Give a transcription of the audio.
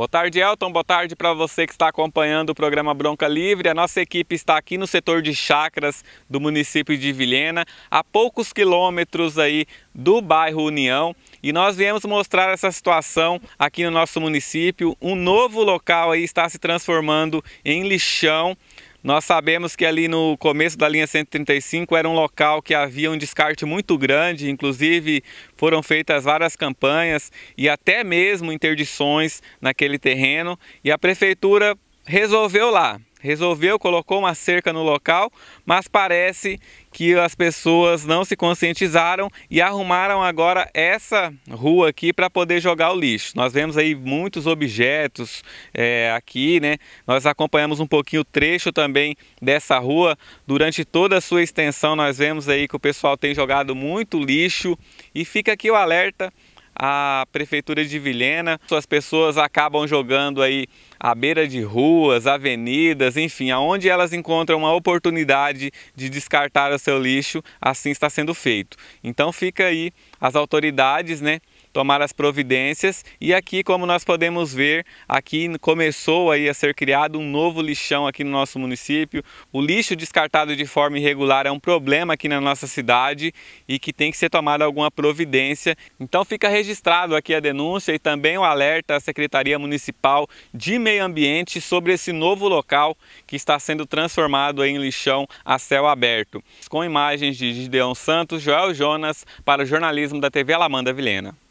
Boa tarde, Elton. Boa tarde para você que está acompanhando o programa Bronca Livre. A nossa equipe está aqui no setor de chacras do município de Vilhena, a poucos quilômetros aí do bairro União, e nós viemos mostrar essa situação aqui no nosso município. Um novo local aí está se transformando em lixão nós sabemos que ali no começo da linha 135 era um local que havia um descarte muito grande, inclusive foram feitas várias campanhas e até mesmo interdições naquele terreno, e a prefeitura resolveu lá resolveu, colocou uma cerca no local, mas parece que as pessoas não se conscientizaram e arrumaram agora essa rua aqui para poder jogar o lixo. Nós vemos aí muitos objetos é, aqui, né? Nós acompanhamos um pouquinho o trecho também dessa rua. Durante toda a sua extensão, nós vemos aí que o pessoal tem jogado muito lixo e fica aqui o alerta a prefeitura de Vilhena. As pessoas acabam jogando aí à beira de ruas, avenidas, enfim, aonde elas encontram uma oportunidade de descartar o seu lixo, assim está sendo feito. Então fica aí as autoridades, né, tomar as providências. E aqui, como nós podemos ver, aqui começou aí a ser criado um novo lixão aqui no nosso município. O lixo descartado de forma irregular é um problema aqui na nossa cidade e que tem que ser tomada alguma providência. Então fica registrado aqui a denúncia e também o alerta à Secretaria Municipal de Meio Ambiente sobre esse novo local que está sendo transformado em lixão a céu aberto. Com imagens de Gideão Santos, Joel Jonas, para o jornalismo da TV Alamanda Vilhena.